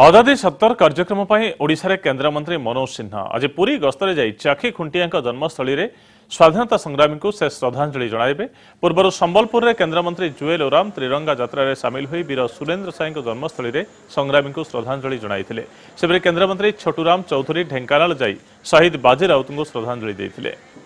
ଅଦାଦି ସତର କାର୍ଯ୍ୟକ୍ରମ ପାଇଁ ଓଡ଼ିଶାରେ କେନ୍ଦ୍ରମନ୍ତ୍ରୀ ମନୋଜ ସିହ୍ନା ଆଜି ପୁରୀ ଗସ୍ତରେ ଯାଇ ଚାଖି ଖୁଣ୍ଟିଆଙ୍କ ଜନ୍ମସ୍ଥଳୀରେ ସ୍ୱାଧୀନତା ସଂଗ୍ରାମୀଙ୍କୁ ସେ ଶ୍ରଦ୍ଧାଞ୍ଜଳି ଜଣାଇବେ ପୂର୍ବରୁ ସମ୍ବଲପୁରରେ କେନ୍ଦ୍ରମନ୍ତ୍ରୀ ଜୁଏଲ ଓରାମ ତ୍ରିରଙ୍ଗା ଯାତ୍ରାରେ ସାମିଲ ହୋଇ ବୀର ସୁରେନ୍ଦ୍ର ସାଏଙ୍କ ଜନ୍ମସ୍ଥଳୀରେ ସଂଗ୍ରାମୀଙ୍କୁ ଶ୍ରଦ୍ଧାଞ୍ଜଳି ଜଣାଇଥିଲେ ସେପରି କେନ୍ଦ୍ରମନ୍ତ୍ରୀ ଛୋଟୁରାମ ଚୌଧୁରୀ ଢେଙ୍କାନାଳ ଯାଇ ଶହୀଦ ବାଜି ରାଉତଙ୍କୁ ଶ୍ରଦ୍ଧାଞ୍ଜଳି ଦେଇଥିଲେ